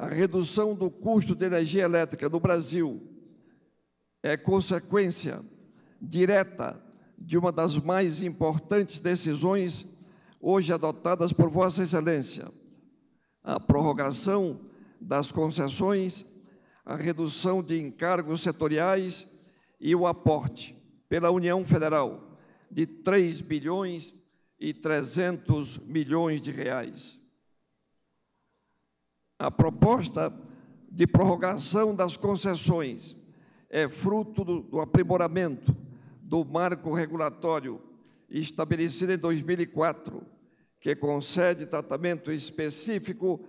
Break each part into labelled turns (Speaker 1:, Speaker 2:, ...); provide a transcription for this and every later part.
Speaker 1: a redução do custo de energia elétrica no Brasil é consequência direta de uma das mais importantes decisões hoje adotadas por Vossa Excelência, a prorrogação das concessões, a redução de encargos setoriais e o aporte pela União Federal de 3 bilhões e 300 milhões de reais a proposta de prorrogação das concessões é fruto do, aprimoramento do marco regulatório estabelecido em 2004, que concede tratamento específico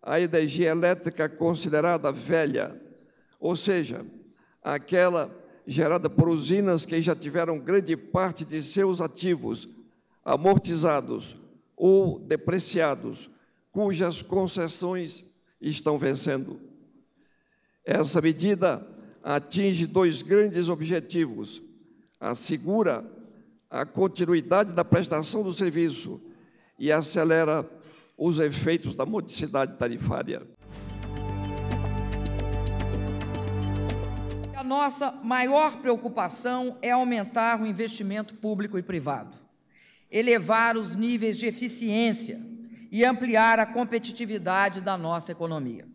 Speaker 1: à energia elétrica considerada velha, ou seja, aquela gerada por usinas que já tiveram grande parte de seus ativos amortizados ou depreciados, cujas concessões estão vencendo. Essa medida atinge dois grandes objetivos: assegura a continuidade da prestação do serviço e acelera os efeitos da modicidade tarifária.
Speaker 2: A nossa maior preocupação é aumentar o investimento público e privado, elevar os níveis de eficiência e ampliar a competitividade da nossa economia.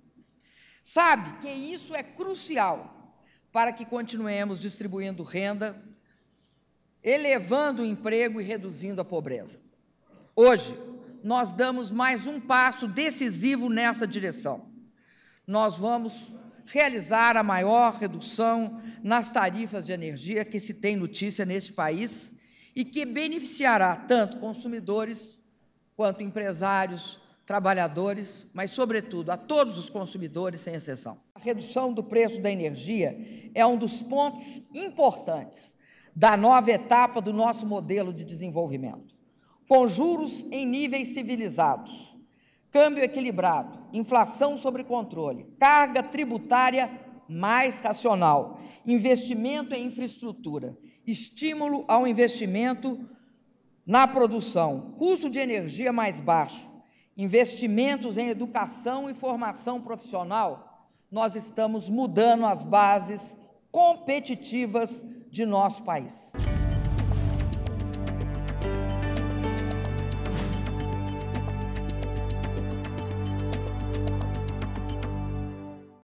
Speaker 2: Sabe que isso é crucial para que continuemos distribuindo renda, elevando o emprego e reduzindo a pobreza. Hoje, nós damos mais um passo decisivo nessa direção. Nós vamos realizar a maior redução nas tarifas de energia que se tem notícia neste país e que beneficiará tanto consumidores quanto empresários, trabalhadores, mas, sobretudo, a todos os consumidores, sem exceção. A redução do preço da energia é um dos pontos importantes da nova etapa do nosso modelo de desenvolvimento. Com juros em níveis civilizados, câmbio equilibrado, inflação sob controle, carga tributária mais racional, investimento em infraestrutura, estímulo ao investimento na produção, custo de energia mais baixo, investimentos em educação e formação profissional, nós estamos mudando as bases competitivas de nosso país.